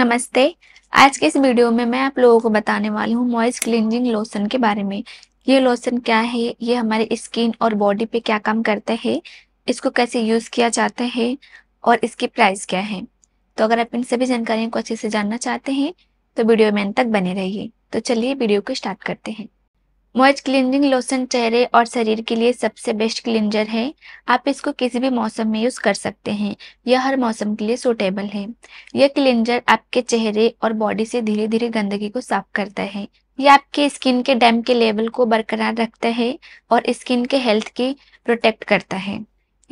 नमस्ते आज के इस वीडियो में मैं आप लोगों को बताने वाली हूँ मॉइस्ट क्लिनजिंग लोशन के बारे में ये लोशन क्या है ये हमारे स्किन और बॉडी पे क्या काम करता है इसको कैसे यूज़ किया जाता है और इसकी प्राइस क्या है तो अगर आप इन सभी जानकारियों को अच्छे से जानना चाहते हैं तो वीडियो में अंत तक बने रहिए तो चलिए वीडियो को स्टार्ट करते हैं मॉइस्ट क्लिनजिंग लोशन चेहरे और शरीर के लिए सबसे बेस्ट क्लिनजर है आप इसको किसी भी मौसम में यूज़ कर सकते हैं यह हर मौसम के लिए सूटेबल है यह क्लिनजर आपके चेहरे और बॉडी से धीरे धीरे गंदगी को साफ करता है यह आपके स्किन के डैम के लेवल को बरकरार रखता है और स्किन के हेल्थ की प्रोटेक्ट करता है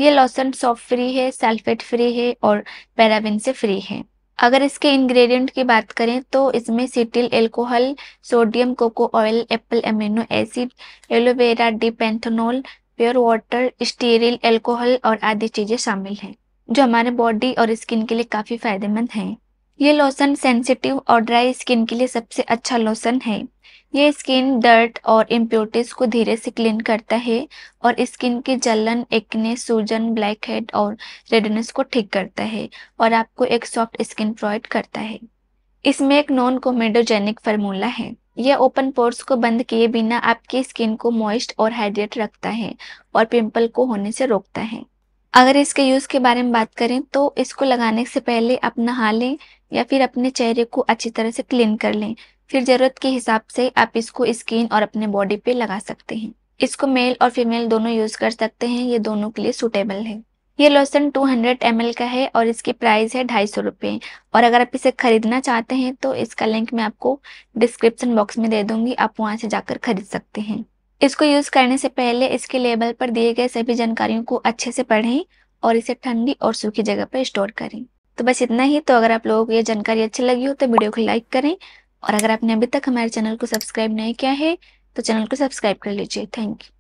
यह लोशन सॉफ्ट फ्री है सल्फेट फ्री है और पैराबिन से फ्री है अगर इसके इंग्रेडिएंट की बात करें तो इसमें cetyl alcohol sodium coco oil apple amino acid aloe vera dexpanthenol pure water stearyl alcohol और आदि चीज़ें शामिल हैं जो हमारे बॉडी और स्किन के लिए काफ़ी फायदेमंद हैं ये लोशन सेंसिटिव और ड्राई स्किन के लिए सबसे अच्छा लोशन है ये स्किन डर्ट और इम्प्योरिटीज को धीरे से क्लीन करता है और स्किन की जलन एक्ने सूजन ब्लैक हेड और रेडनेस को ठीक करता है और आपको एक सॉफ्ट स्किन प्रोवाइड करता है इसमें एक नॉन कोमेडोजेनिक फार्मूला है यह ओपन पोर्स को बंद किए बिना आपकी स्किन को मॉइस्ट और हाइड्रेट रखता है और पिंपल को होने से रोकता है अगर इसके यूज़ के बारे में बात करें तो इसको लगाने से पहले आप नहा लें या फिर अपने चेहरे को अच्छी तरह से क्लीन कर लें फिर ज़रूरत के हिसाब से आप इसको स्किन और अपने बॉडी पे लगा सकते हैं इसको मेल और फीमेल दोनों यूज़ कर सकते हैं ये दोनों के लिए सुटेबल है ये लोशन 200 हंड्रेड का है और इसकी प्राइस है ढाई सौ और अगर आप इसे खरीदना चाहते हैं तो इसका लिंक मैं आपको डिस्क्रिप्शन बॉक्स में दे दूंगी आप वहाँ से जाकर खरीद सकते हैं इसको यूज करने से पहले इसके लेबल पर दिए गए सभी जानकारियों को अच्छे से पढ़ें और इसे ठंडी और सूखी जगह पर स्टोर करें तो बस इतना ही तो अगर आप लोगों को ये जानकारी अच्छी लगी हो तो वीडियो को लाइक करें और अगर आपने अभी तक हमारे चैनल को सब्सक्राइब नहीं किया है तो चैनल को सब्सक्राइब कर लीजिए थैंक यू